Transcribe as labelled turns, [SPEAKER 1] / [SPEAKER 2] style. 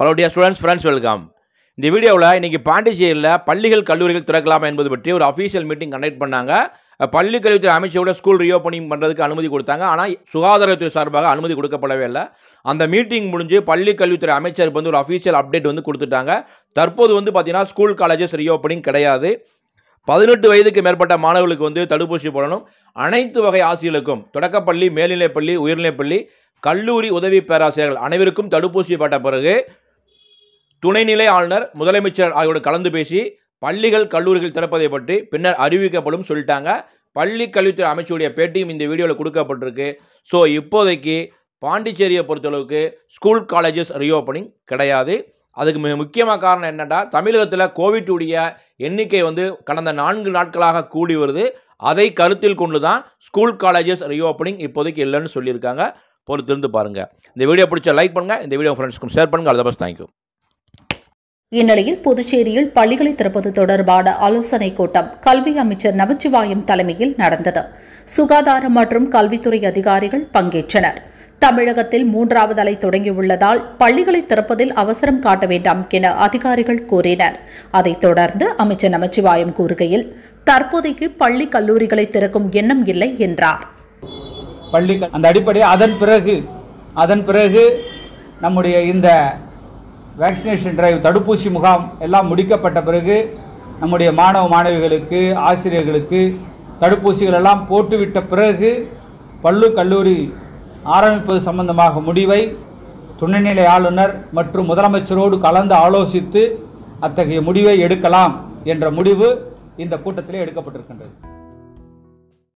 [SPEAKER 1] hello dear students friends welcome இந்த வீடியோவில் இன்றைக்கி பாண்டிச்சேரியில் பள்ளிகள் கல்லூரிகள் திறக்கலாமா என்பது பற்றி ஒரு அஃபீஷியல் மீட்டிங் கண்டக்ட் பண்ணாங்க பள்ளி கல்வித்துறை அமைச்சரோட ஸ்கூல் ரீஓப்பனிங் பண்ணுறதுக்கு அனுமதி கொடுத்தாங்க ஆனால் சுகாதாரத்துறை சார்பாக அனுமதி கொடுக்கப்படவே இல்லை அந்த மீட்டிங் முடிஞ்சு பள்ளி கல்வித்துறை அமைச்சர் வந்து ஒரு அஃபீஷியல் அப்டேட் வந்து கொடுத்துட்டாங்க தற்போது வந்து பார்த்திங்கன்னா ஸ்கூல் காலேஜஸ் ரீஓப்பனிங் கிடையாது பதினெட்டு வயதுக்கு மேற்பட்ட மாணவர்களுக்கு வந்து தடுப்பூசி போடணும் அனைத்து வகை ஆசிரியர்களுக்கும் தொடக்கப்பள்ளி மேல்நிலைப்பள்ளி உயர்நிலைப்பள்ளி கல்லூரி உதவி பேராசிரியர்கள் அனைவருக்கும் தடுப்பூசி போட்ட பிறகு துணைநிலை ஆளுநர் முதலமைச்சர் ஆகியோடு கலந்து பேசி பள்ளிகள் கல்லூரிகள் திறப்பதை பற்றி பின்னர் அறிவிக்கப்படும் சொல்லிட்டாங்க பள்ளி கல்வித்துறை அமைச்சருடைய பேட்டியும் இந்த வீடியோவில் கொடுக்கப்பட்டிருக்கு ஸோ இப்போதைக்கு பாண்டிச்சேரியை பொறுத்தளவுக்கு ஸ்கூல் காலேஜஸ் ரீஓப்பனிங் கிடையாது அதுக்கு மிக முக்கியமாக காரணம் என்னென்னா தமிழகத்தில் கோவிட்டுடைய எண்ணிக்கை வந்து கடந்த நான்கு நாட்களாக கூடி வருது அதை கருத்தில் கொண்டு தான் ஸ்கூல் காலேஜஸ் ரீஓப்பனிங் இப்போதைக்கு இல்லைன்னு சொல்லியிருக்காங்க பொறுத்திருந்து பாருங்கள் இந்த வீடியோ பிடிச்ச லைக் பண்ணுங்கள் இந்த வீடியோ ஃப்ரெண்ட்ஸ்க்கும் ஷேர் பண்ணுங்கள் அதை பஸ் தேங்க்யூ
[SPEAKER 2] இந்நிலையில் புதுச்சேரியில் பள்ளிகளை திறப்பது தொடர்பான ஆலோசனைக் கூட்டம் கல்வி அமைச்சர் நமச்சிவாயம் தலைமையில் நடந்தது சுகாதார மற்றும் கல்வித்துறை அதிகாரிகள் பங்கேற்றனர் தமிழகத்தில் மூன்றாவது அலை தொடங்கியுள்ளதால் பள்ளிகளை திறப்பதில் அவசரம் காட்ட வேண்டாம் என அதிகாரிகள் கூறினர் அதைத் தொடர்ந்து அமைச்சர் நமச்சிவாயம் கூறுகையில் தற்போதைக்கு பள்ளி கல்லூரிகளை திறக்கும் எண்ணம் இல்லை என்றார்
[SPEAKER 3] பள்ளி அந்த அடிப்படையில் அதன் பிறகு அதன் பிறகு நம்முடைய இந்த வேக்சினேஷன் டிரைவ் தடுப்பூசி முகாம் எல்லாம் முடிக்கப்பட்ட பிறகு நம்முடைய மாணவ மாணவிகளுக்கு ஆசிரியர்களுக்கு தடுப்பூசிகள் எல்லாம் போட்டுவிட்ட பிறகு பள்ளு கல்லூரி ஆரம்பிப்பது சம்பந்தமாக முடிவை துணைநிலை ஆளுநர் மற்றும் முதலமைச்சரோடு கலந்து ஆலோசித்து அத்தகைய முடிவை எடுக்கலாம் என்ற முடிவு இந்த கூட்டத்தில் எடுக்கப்பட்டிருக்கின்றது